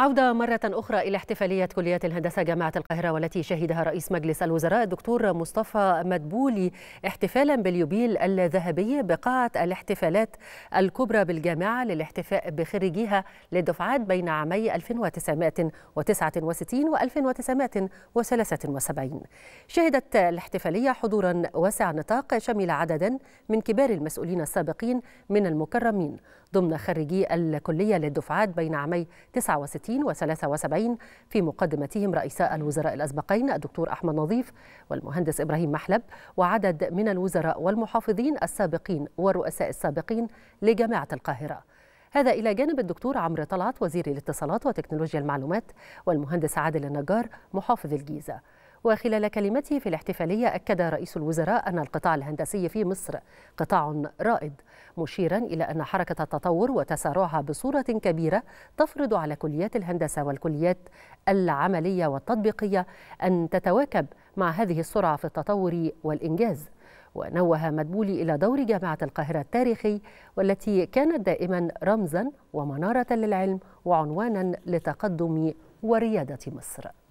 عودة مرة أخرى إلى احتفالية كلية الهندسة جامعة القاهرة والتي شهدها رئيس مجلس الوزراء الدكتور مصطفى مدبولي احتفالا باليوبيل الذهبي بقاعة الاحتفالات الكبرى بالجامعة للاحتفاء بخريجيها للدفعات بين عامي 1969 و 1973 شهدت الاحتفالية حضورا واسع نطاق شمل عددا من كبار المسؤولين السابقين من المكرمين ضمن خريجي الكلية للدفعات بين عامي 69 وستين وثلاثة وسبعين في مقدمتهم رئيساء الوزراء الأسبقين الدكتور أحمد نظيف والمهندس إبراهيم محلب وعدد من الوزراء والمحافظين السابقين والرؤساء السابقين لجامعة القاهرة هذا إلى جانب الدكتور عمرو طلعت وزير الاتصالات وتكنولوجيا المعلومات والمهندس عادل النجار محافظ الجيزة وخلال كلمته في الاحتفالية أكد رئيس الوزراء أن القطاع الهندسي في مصر قطاع رائد مشيرا إلى أن حركة التطور وتسارعها بصورة كبيرة تفرض على كليات الهندسة والكليات العملية والتطبيقية أن تتواكب مع هذه السرعة في التطور والإنجاز ونوه مدبولي إلى دور جامعة القاهرة التاريخي والتي كانت دائما رمزا ومنارة للعلم وعنوانا لتقدم وريادة مصر